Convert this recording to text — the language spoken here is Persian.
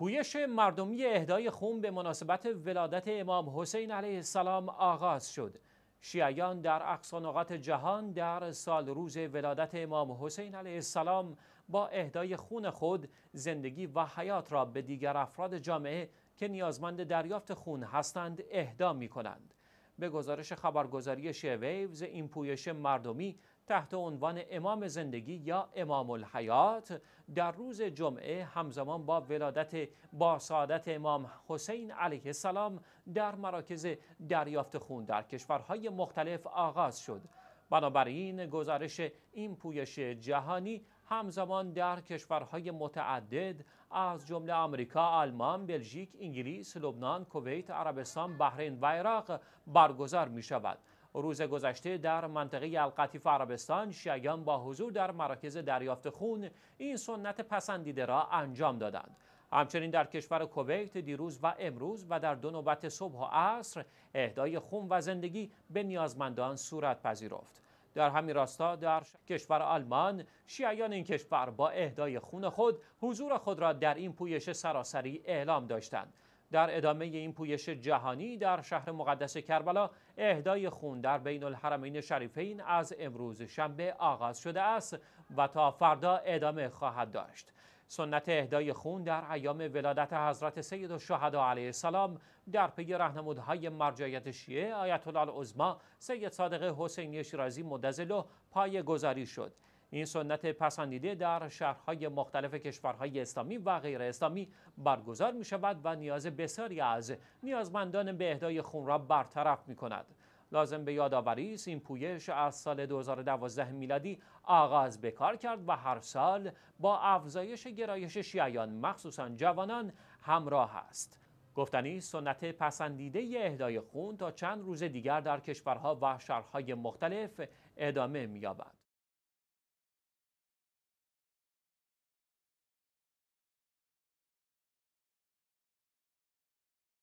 پویش مردمی اهدای خون به مناسبت ولادت امام حسین علیه السلام آغاز شد. شیعیان در اقصانقات جهان در سال روز ولادت امام حسین علیه السلام با اهدای خون خود زندگی و حیات را به دیگر افراد جامعه که نیازمند دریافت خون هستند اهدا می کنند. به گزارش خبرگزاری ویوز این پویش مردمی تحت عنوان امام زندگی یا امام الحیات در روز جمعه همزمان با ولادت با سعادت امام حسین علیه السلام در مراکز دریافت خون در کشورهای مختلف آغاز شد بنابراین گزارش این پویش جهانی همزمان در کشورهای متعدد از جمله آمریکا، آلمان، بلژیک، انگلیس، لبنان، کویت، عربستان، بحرین و عراق برگزار می شود. روز گذشته در منطقه القطیف عربستان شیعیان با حضور در مراکز دریافت خون این سنت پسندیده را انجام دادند همچنین در کشور کویت دیروز و امروز و در دو نوبت صبح و عصر اهدای خون و زندگی به نیازمندان صورت پذیرفت در همین راستا در کشور آلمان شیعیان این کشور با اهدای خون خود حضور خود را در این پویش سراسری اعلام داشتند در ادامه این پویش جهانی در شهر مقدس کربلا اهدای خون در بین الحرمین شریفین از امروز شنبه آغاز شده است و تا فردا ادامه خواهد داشت سنت اهدای خون در ایام ولادت حضرت سید الشهدا علیه السلام در پی رهنمودهای مرجعیت شیعه آیت الله العظما سید صادق حسینی شیرازی مدزلو پای گذاری شد این سنت پسندیده در شهرهای مختلف کشورهای اسلامی و غیر اسلامی برگزار می شود و نیاز بسیاری از نیازمندان به اهدای خون را برطرف می کند. لازم به یادآوری است این پویش از سال 2012 میلادی آغاز به کار کرد و هر سال با افزایش گرایش شیعیان مخصوصا جوانان همراه است گفتنی سنت پسندیده اهدای خون تا چند روز دیگر در کشورها و شهرهای مختلف ادامه می‌یابد